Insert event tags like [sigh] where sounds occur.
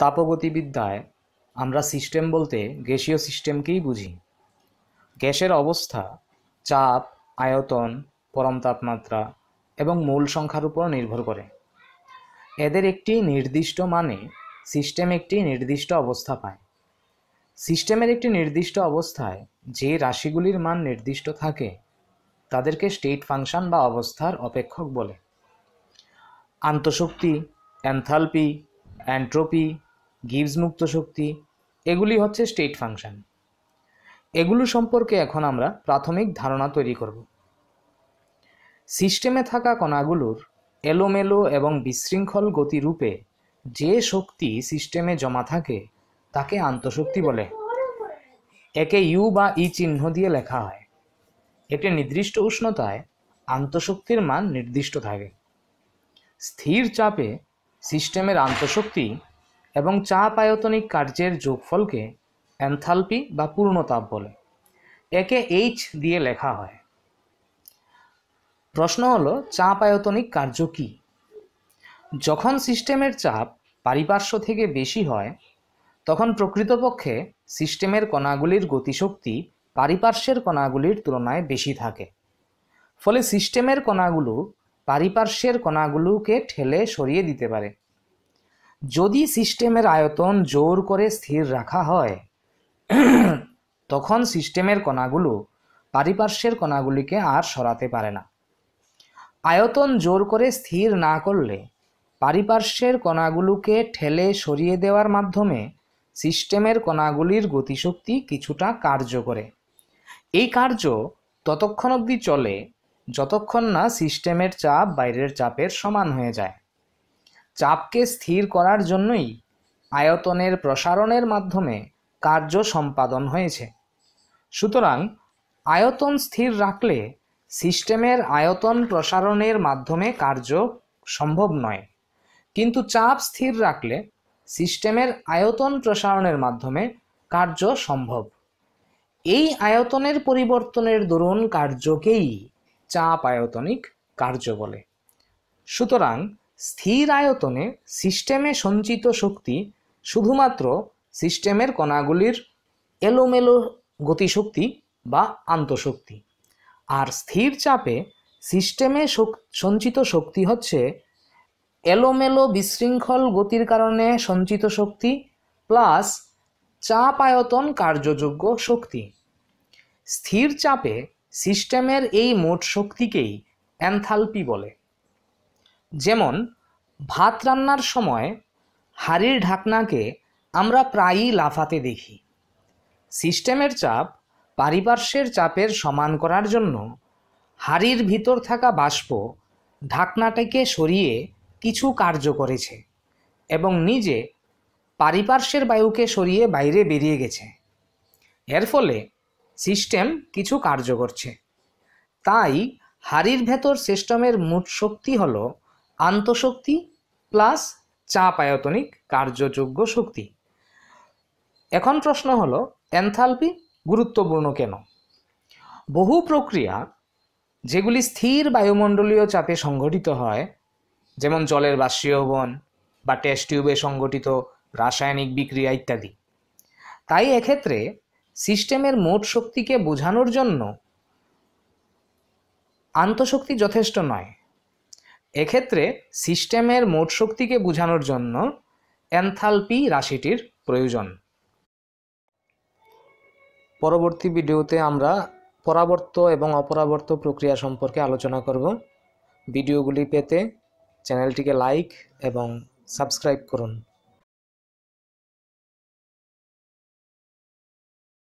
তাপগতিবিদ্যায় আমরা সিস্টেম বলতে গ্যাসীয় সিস্টেমকেই বুঝি গ্যাসের অবস্থা চাপ আয়তন পরম তাপমাত্রা এবং মূল সংখ্যার উপর নির্ভর করে এদের একটি নির্দিষ্ট মানে সিস্টেম একটি নির্দিষ্ট অবস্থা পায় সিস্টেমের একটি নির্দিষ্ট অবস্থায় যে রাশিগুলির মান নির্দিষ্ট থাকে তাদেরকে স্টেট ফাংশন বা অবস্থার অপেক্ষক বলে আন্তঃশক্তি এনথালপি অ্যান্ট্রোপি গিবস মুক্ত শক্তি এগুলি হচ্ছে স্টেট ফাংশন এগুলো সম্পর্কে এখন আমরা প্রাথমিক ধারণা তৈরি করব সিস্টেমে থাকা কণাগুলোর এলোমেলো এবং বিশৃঙ্খল গতিরূপে যে শক্তি সিস্টেমে জমা থাকে তাকে আন্তঃশক্তি বলে একে ইউ বা ই চিহ্ন দিয়ে লেখা হয় একটি নির্দিষ্ট উষ্ণতায় আন্তঃশক্তির মান নির্দিষ্ট থাকে স্থির চাপে সিস্টেমের আন্তঃশক্তি এবং চাপ আয়তনিক কার্যের যোগফলকে অ্যানথালপি বা পূর্ণতাপ বলে একে এইচ দিয়ে লেখা হয় প্রশ্ন হলো চাপ আয়তনিক কার্য কী যখন সিস্টেমের চাপ পারিপার্শ্ব থেকে বেশি হয় তখন প্রকৃতপক্ষে সিস্টেমের কণাগুলির গতিশক্তি পারিপার্শ্বের কণাগুলির তুলনায় বেশি থাকে ফলে সিস্টেমের কণাগুলো পারিপার্শ্বের কণাগুলোকে ঠেলে সরিয়ে দিতে পারে যদি সিস্টেমের আয়তন জোর করে স্থির রাখা হয় [clears throat] তখন সিস্টেমের কণাগুলো পারিপার্শ্বের কণাগুলিকে আর সরাতে পারে না আয়তন জোর করে স্থির না করলে পারিপার্শ্বের কণাগুলোকে ঠেলে সরিয়ে দেওয়ার মাধ্যমে সিস্টেমের কণাগুলির গতিশক্তি কিছুটা কার্য করে এই কার্য ততক্ষণ অবধি চলে যতক্ষণ না সিস্টেমের চাপ বাইরের চাপের সমান হয়ে যায় চাপকে স্থির করার জন্যই আয়তনের প্রসারণের মাধ্যমে কার্য সম্পাদন হয়েছে সুতরাং আয়তন স্থির রাখলে সিস্টেমের আয়তন প্রসারণের মাধ্যমে কার্য সম্ভব নয় কিন্তু চাপ স্থির রাখলে সিস্টেমের আয়তন প্রসারণের মাধ্যমে কার্য সম্ভব এই আয়তনের পরিবর্তনের দরুন কার্যকেই চাপ আয়তনিক কার্য বলে সুতরাং স্থির আয়তনে সিস্টেমে সঞ্চিত শক্তি শুধুমাত্র সিস্টেমের কণাগুলির এলোমেলো গতিশক্তি বা আন্তঃশক্তি আর স্থির চাপে সিস্টেমে সঞ্চিত শক্তি হচ্ছে এলোমেলো বিশৃঙ্খল গতির কারণে সঞ্চিত শক্তি প্লাস চাপ আয়তন কার্যযোগ্য শক্তি স্থির চাপে সিস্টেমের এই মোট শক্তিকেই এনথালপি বলে যেমন ভাত রান্নার সময় হাড়ির ঢাকনাকে আমরা প্রায়ই লাফাতে দেখি সিস্টেমের চাপ পারিপার্শ্বের চাপের সমান করার জন্য হাড়ির ভিতর থাকা বাষ্প ঢাকনাটাকে সরিয়ে কিছু কার্য করেছে এবং নিজে পারিপার্শ্বের বায়ুকে সরিয়ে বাইরে বেরিয়ে গেছে এর ফলে সিস্টেম কিছু কার্য করছে তাই হাড়ির ভেতর সিস্টেমের মোট শক্তি হলো আন্তঃশক্তি প্লাস চাপ আয়তনিক কার্যযোগ্য শক্তি এখন প্রশ্ন হল এনথালপি গুরুত্বপূর্ণ কেন বহু প্রক্রিয়া যেগুলি স্থির বায়ুমণ্ডলীয় চাপে সংঘটিত হয় যেমন জলের বাষ্পীয়বন বা টেস্ট টিউবে সংঘটিত রাসায়নিক বিক্রিয়া ইত্যাদি তাই এক্ষেত্রে সিস্টেমের মোট শক্তিকে বোঝানোর জন্য আন্তঃশক্তি যথেষ্ট নয় এক্ষেত্রে সিস্টেমের মোট শক্তিকে বোঝানোর জন্য এনথালপি রাশিটির প্রয়োজন পরবর্তী ভিডিওতে আমরা পরাবর্ত এবং অপরাবর্ত প্রক্রিয়া সম্পর্কে আলোচনা করব ভিডিওগুলি পেতে চ্যানেলটিকে লাইক এবং সাবস্ক্রাইব করুন